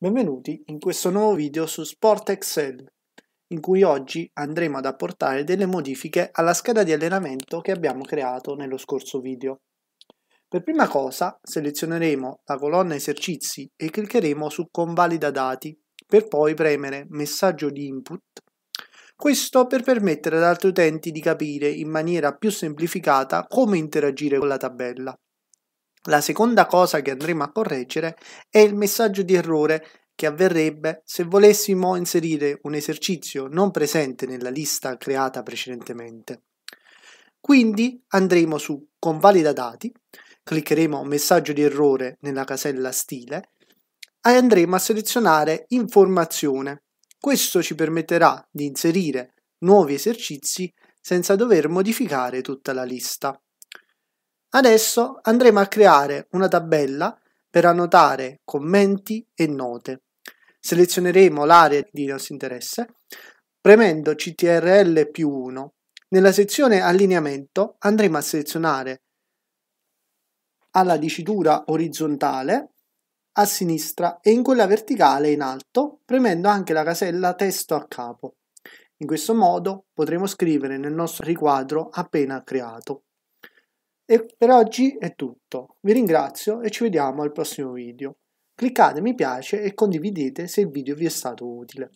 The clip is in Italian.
Benvenuti in questo nuovo video su Sport Excel, in cui oggi andremo ad apportare delle modifiche alla scheda di allenamento che abbiamo creato nello scorso video. Per prima cosa selezioneremo la colonna esercizi e cliccheremo su convalida dati, per poi premere messaggio di input. Questo per permettere ad altri utenti di capire in maniera più semplificata come interagire con la tabella. La seconda cosa che andremo a correggere è il messaggio di errore che avverrebbe se volessimo inserire un esercizio non presente nella lista creata precedentemente. Quindi andremo su Convalida dati, cliccheremo Messaggio di errore nella casella Stile e andremo a selezionare Informazione. Questo ci permetterà di inserire nuovi esercizi senza dover modificare tutta la lista. Adesso andremo a creare una tabella per annotare commenti e note. Selezioneremo l'area di nostro interesse premendo CTRL più 1. Nella sezione allineamento andremo a selezionare alla dicitura orizzontale a sinistra e in quella verticale in alto premendo anche la casella testo a capo. In questo modo potremo scrivere nel nostro riquadro appena creato. E per oggi è tutto, vi ringrazio e ci vediamo al prossimo video. Cliccate mi piace e condividete se il video vi è stato utile.